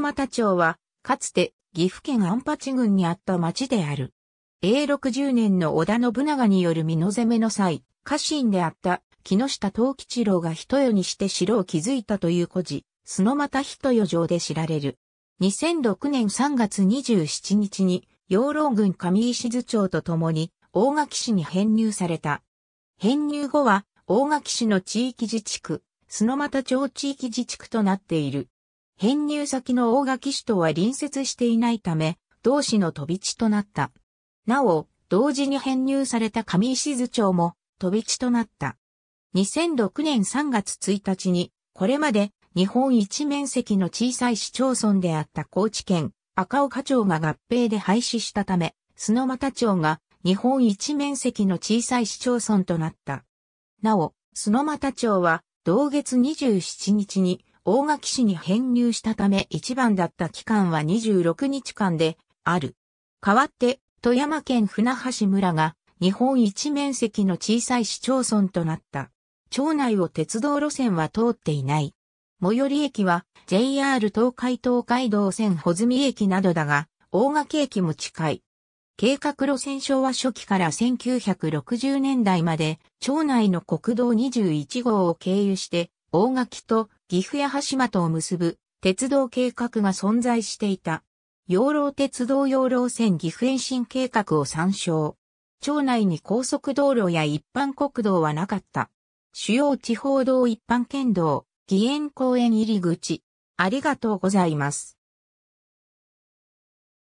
マタ町は、かつて岐阜県安八郡にあった町である。永60年の織田信長による身の攻めの際、家臣であった木下藤吉郎が一夜にして城を築いたという故事、マタ人余城で知られる。2006年3月27日に、養老郡上石津町と共に、大垣市に編入された。編入後は、大垣市の地域自治区、マタ町地域自治区となっている。編入先の大垣市とは隣接していないため、同市の飛び地となった。なお、同時に編入された上石津町も飛び地となった。2006年3月1日に、これまで日本一面積の小さい市町村であった高知県赤岡町が合併で廃止したため、須又町が日本一面積の小さい市町村となった。なお、須又町は同月27日に大垣市に編入したため一番だった期間は26日間である。代わって、富山県船橋村が日本一面積の小さい市町村となった。町内を鉄道路線は通っていない。最寄り駅は JR 東海東海道線穂積駅などだが、大垣駅も近い。計画路線昭和初期から1960年代まで、町内の国道21号を経由して、大垣と岐阜や橋本を結ぶ鉄道計画が存在していた。養老鉄道養老線岐阜延伸計画を参照。町内に高速道路や一般国道はなかった。主要地方道一般県道、義園公園入り口。ありがとうございます。